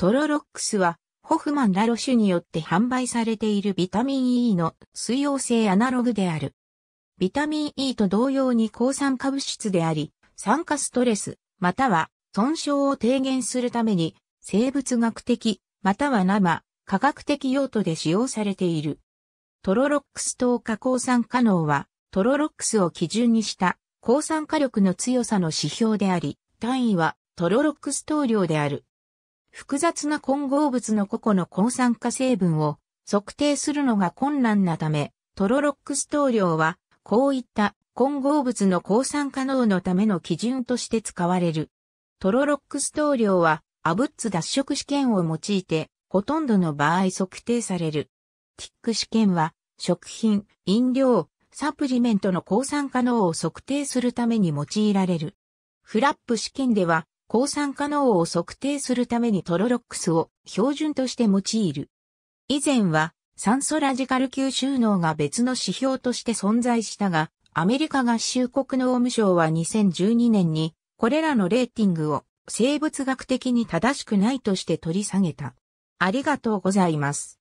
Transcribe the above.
トロロックスは、ホフマン・ラロシュによって販売されているビタミン E の水溶性アナログである。ビタミン E と同様に抗酸化物質であり、酸化ストレス、または損傷を低減するために、生物学的、または生、科学的用途で使用されている。トロロックス等化抗酸化能は、トロロックスを基準にした抗酸化力の強さの指標であり、単位はトロロックス等量である。複雑な混合物の個々の抗酸化成分を測定するのが困難なため、トロロックス等量は、こういった混合物の抗酸化能のための基準として使われる。トロロックス等量は、アブッツ脱色試験を用いて、ほとんどの場合測定される。ティック試験は、食品、飲料、サプリメントの抗酸化能を測定するために用いられる。フラップ試験では、抗酸化能を測定するためにトロロックスを標準として用いる。以前は酸素ラジカル吸収能が別の指標として存在したが、アメリカ合衆国農務省は2012年にこれらのレーティングを生物学的に正しくないとして取り下げた。ありがとうございます。